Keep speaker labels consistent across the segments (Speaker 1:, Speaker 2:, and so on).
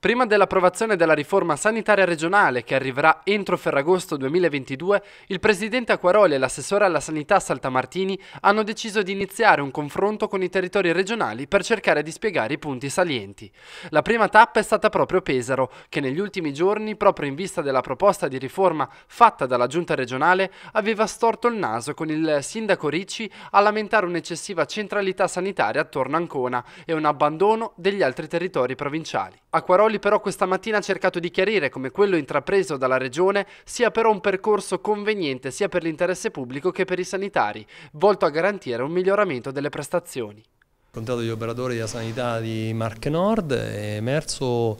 Speaker 1: Prima dell'approvazione della riforma sanitaria regionale che arriverà entro Ferragosto 2022, il presidente Acquaroli e l'assessore alla sanità Saltamartini hanno deciso di iniziare un confronto con i territori regionali per cercare di spiegare i punti salienti. La prima tappa è stata proprio Pesaro, che negli ultimi giorni, proprio in vista della proposta di riforma fatta dalla giunta regionale, aveva storto il naso con il sindaco Ricci a lamentare un'eccessiva centralità sanitaria attorno a Ancona e un abbandono degli altri territori provinciali. Acquaroli Calderoli però questa mattina ha cercato di chiarire come quello intrapreso dalla Regione sia però un percorso conveniente sia per l'interesse pubblico che per i sanitari, volto a garantire un miglioramento delle prestazioni. Il
Speaker 2: contratto degli operatori della sanità di Marche Nord è emerso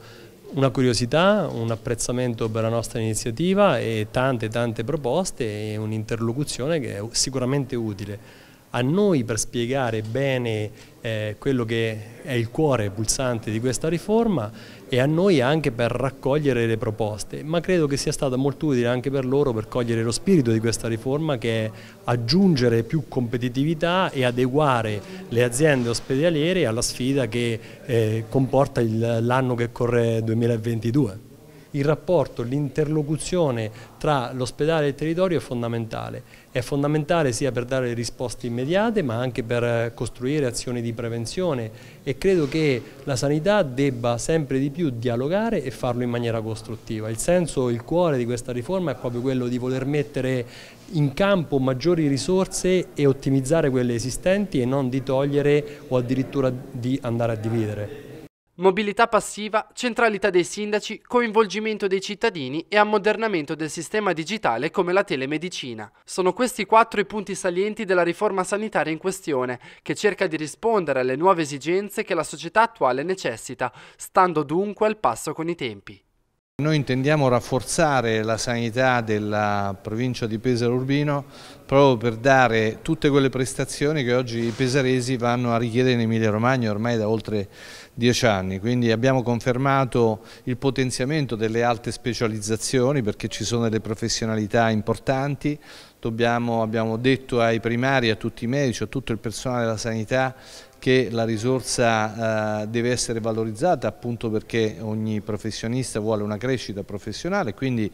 Speaker 2: una curiosità, un apprezzamento per la nostra iniziativa e tante tante proposte e un'interlocuzione che è sicuramente utile a noi per spiegare bene eh, quello che è il cuore pulsante di questa riforma e a noi anche per raccogliere le proposte, ma credo che sia stato molto utile anche per loro per cogliere lo spirito di questa riforma che è aggiungere più competitività e adeguare le aziende ospedaliere alla sfida che eh, comporta l'anno che corre 2022 il rapporto, l'interlocuzione tra l'ospedale e il territorio è fondamentale. È fondamentale sia per dare risposte immediate ma anche per costruire azioni di prevenzione e credo che la sanità debba sempre di più dialogare e farlo in maniera costruttiva. Il senso, il cuore di questa riforma è proprio quello di voler mettere in campo maggiori risorse e ottimizzare quelle esistenti e non di togliere o addirittura di andare a dividere mobilità passiva,
Speaker 1: centralità dei sindaci, coinvolgimento dei cittadini e ammodernamento del sistema digitale come la telemedicina. Sono questi quattro i punti salienti della riforma sanitaria in questione, che cerca di rispondere alle nuove esigenze che la società attuale necessita, stando dunque al passo con i tempi.
Speaker 3: Noi intendiamo rafforzare la sanità della provincia di Pesaro Urbino proprio per dare tutte quelle prestazioni che oggi i pesaresi vanno a richiedere in Emilia Romagna ormai da oltre dieci anni. Quindi abbiamo confermato il potenziamento delle alte specializzazioni perché ci sono delle professionalità importanti. Dobbiamo, abbiamo detto ai primari, a tutti i medici, a tutto il personale della sanità che la risorsa eh, deve essere valorizzata appunto perché ogni professionista vuole una crescita professionale, quindi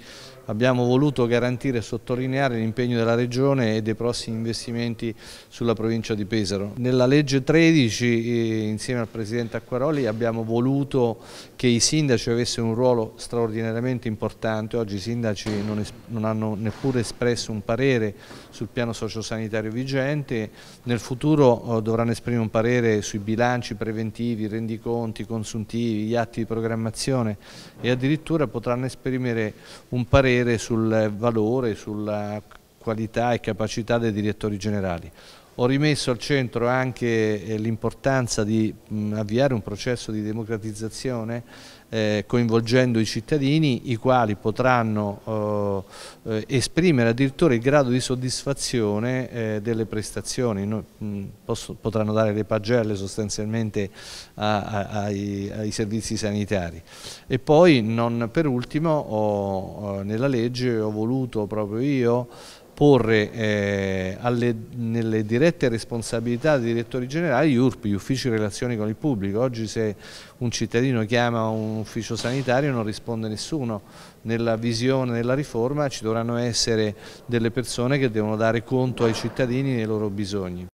Speaker 3: abbiamo voluto garantire e sottolineare l'impegno della Regione e dei prossimi investimenti sulla provincia di Pesaro. Nella legge 13 eh, insieme al Presidente Acquaroli abbiamo voluto che i sindaci avessero un ruolo straordinariamente importante, oggi i sindaci non, non hanno neppure espresso un parere sul piano sociosanitario vigente, nel futuro eh, dovranno esprimere un parere parere sui bilanci preventivi, rendiconti, consuntivi, gli atti di programmazione e addirittura potranno esprimere un parere sul valore, sulla qualità e capacità dei direttori generali. Ho rimesso al centro anche eh, l'importanza di avviare un processo di democratizzazione eh, coinvolgendo i cittadini, i quali potranno eh, esprimere addirittura il grado di soddisfazione delle prestazioni. potranno dare le pagelle sostanzialmente ai, servizi sanitari. E poi, non per ultimo, nella legge ho voluto proprio io porre eh, alle, nelle dirette responsabilità dei direttori generali gli URP, gli uffici relazioni con il pubblico. Oggi se un cittadino chiama un ufficio sanitario non risponde nessuno. Nella visione della riforma ci dovranno essere delle persone che devono dare conto ai cittadini e ai loro bisogni.